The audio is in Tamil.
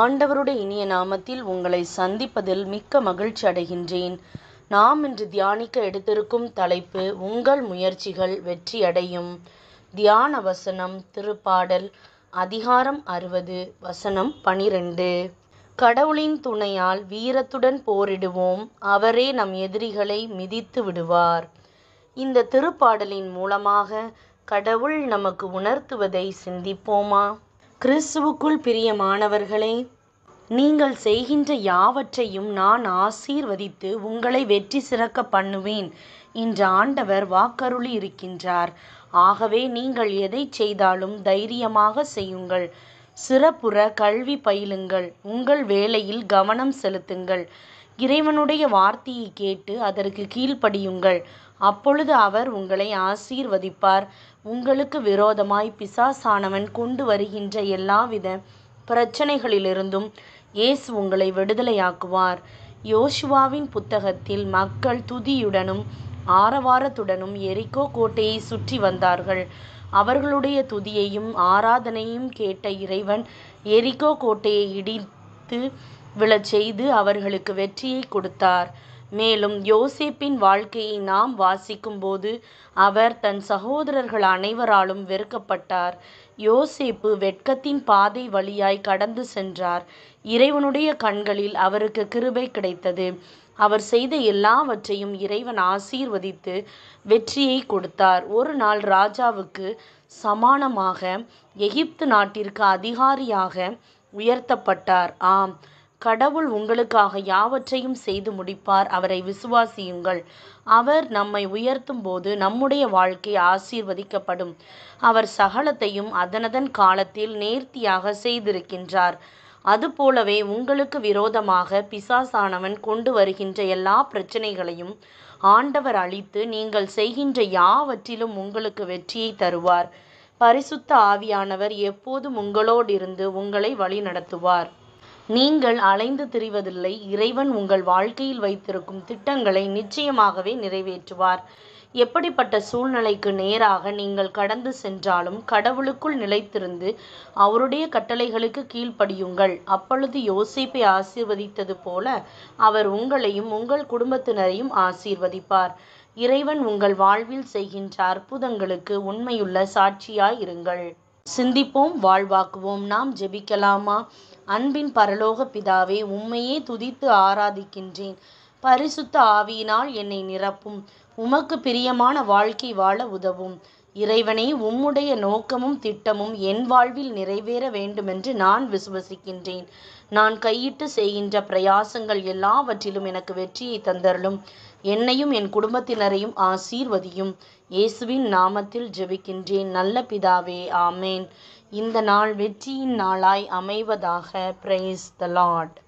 ஆண்டவருடைய இனிய நாமத்தில் உங்களை சந்திப்பதில் மிக்க மகிழ்ச்சி அடைகின்றேன் நாம் இன்று தியானிக்க எடுத்திருக்கும் தலைப்பு உங்கள் முயற்சிகள் வெற்றியடையும் தியான வசனம் திருப்பாடல் அதிகாரம் அறுபது வசனம் பனிரெண்டு கடவுளின் துணையால் வீரத்துடன் போரிடுவோம் அவரே நம் எதிரிகளை மிதித்து விடுவார் இந்த திருப்பாடலின் மூலமாக கடவுள் நமக்கு உணர்த்துவதை சிந்திப்போமா கிறிஸ்துவுக்குள் பிரியமானவர்களே நீங்கள் செய்கின்ற யாவற்றையும் நான் ஆசீர்வதித்து உங்களை வெற்றி சிறக்க பண்ணுவேன் என்று ஆண்டவர் வாக்கருளி இருக்கின்றார் ஆகவே நீங்கள் எதை செய்தாலும் தைரியமாக செய்யுங்கள் சிறப்புற கல்வி பயிலுங்கள் உங்கள் வேலையில் கவனம் செலுத்துங்கள் இறைவனுடைய வார்த்தையை கேட்டு அதற்கு கீழ்ப்படியுங்கள் அப்பொழுது அவர் உங்களை ஆசீர்வதிப்பார் உங்களுக்கு விரோதமாய் பிசாசானவன் கொண்டு வருகின்ற எல்லாவித பிரச்சனைகளிலிருந்தும் இயேசு உங்களை விடுதலையாக்குவார் யோசுவாவின் புத்தகத்தில் மக்கள் துதியுடனும் ஆரவாரத்துடனும் எரிக்கோ கோட்டையை சுற்றி வந்தார்கள் அவர்களுடைய துதியையும் ஆராதனையும் கேட்ட இறைவன் எரிக்கோ கோட்டையை இடித்து விழச் செய்து அவர்களுக்கு வெற்றியை கொடுத்தார் மேலும் யோசேப்பின் வாழ்க்கையை நாம் வாசிக்கும்போது அவர் தன் சகோதரர்கள் அனைவராலும் வெறுக்கப்பட்டார் யோசேப்பு வெட்கத்தின் பாதை வழியாய் கடந்து சென்றார் இறைவனுடைய கண்களில் அவருக்கு கிருபை கிடைத்தது அவர் செய்த எல்லாவற்றையும் இறைவன் ஆசீர்வதித்து வெற்றியை கொடுத்தார் ஒரு நாள் ராஜாவுக்கு சமானமாக எகிப்து நாட்டிற்கு அதிகாரியாக உயர்த்தப்பட்டார் ஆம் கடவுள் உங்களுக்காக யாவற்றையும் செய்து முடிப்பார் அவரை விசுவாசியுங்கள் அவர் நம்மை உயர்த்தும் போது நம்முடைய வாழ்க்கை ஆசீர்வதிக்கப்படும் அவர் சகலத்தையும் அதனதன் காலத்தில் நேர்த்தியாக செய்திருக்கின்றார் அதுபோலவே உங்களுக்கு விரோதமாக பிசாசானவன் கொண்டு வருகின்ற எல்லா பிரச்சனைகளையும் ஆண்டவர் அழித்து நீங்கள் செய்கின்ற யாவற்றிலும் உங்களுக்கு வெற்றியை தருவார் பரிசுத்த ஆவியானவர் எப்போதும் உங்களோடிருந்து உங்களை வழிநடத்துவார் நீங்கள் அலைந்து திரிவதில்லை இறைவன் உங்கள் வாழ்க்கையில் வைத்திருக்கும் திட்டங்களை நிச்சயமாகவே நிறைவேற்றுவார் எப்படிப்பட்ட சூழ்நிலைக்கு நேராக நீங்கள் கடந்து சென்றாலும் கடவுளுக்குள் நிலைத்திருந்து அவருடைய கட்டளைகளுக்கு கீழ்ப்படியுங்கள் அப்பொழுது யோசிப்பை ஆசீர்வதித்தது போல அவர் உங்களையும் உங்கள் குடும்பத்தினரையும் ஆசீர்வதிப்பார் இறைவன் உங்கள் வாழ்வில் செய்கின்ற அற்புதங்களுக்கு உண்மையுள்ள சாட்சியாயிருங்கள் சிந்திப்போம் வாழ்வாக்குவோம் நாம் ஜெபிக்கலாமா அன்பின் பரலோக பிதாவே உம்மையே துதித்து ஆராதிக்கின்றேன் பரிசுத்த ஆவியினால் என்னை நிரப்பும் உமக்கு பிரியமான வாழ்க்கை வாழ உதவும் இறைவனை உம்முடைய நோக்கமும் திட்டமும் என் வாழ்வில் நிறைவேற வேண்டுமென்று நான் விசுவசிக்கின்றேன் நான் கையிட்டு செய்கின்ற பிரயாசங்கள் எல்லாவற்றிலும் எனக்கு வெற்றியை தந்தருளும் என்னையும் என் குடும்பத்தினரையும் ஆசீர்வதியும் இயேசுவின் நாமத்தில் ஜெபிக்கின்றேன் நல்ல பிதாவே ஆமேன் இந்த நாள் வெற்றியின் நாளாய் அமைவதாக பிரைஸ் த லார்ட்